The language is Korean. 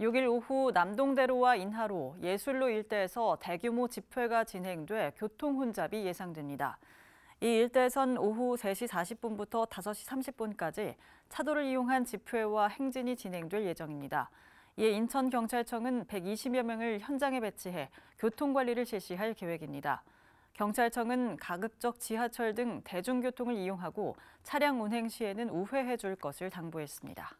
6일 오후 남동대로와 인하로 예술로 일대에서 대규모 집회가 진행돼 교통 혼잡이 예상됩니다. 이 일대에선 오후 3시 40분부터 5시 30분까지 차도를 이용한 집회와 행진이 진행될 예정입니다. 이에 인천경찰청은 120여 명을 현장에 배치해 교통관리를 실시할 계획입니다. 경찰청은 가급적 지하철 등 대중교통을 이용하고 차량 운행 시에는 우회해 줄 것을 당부했습니다.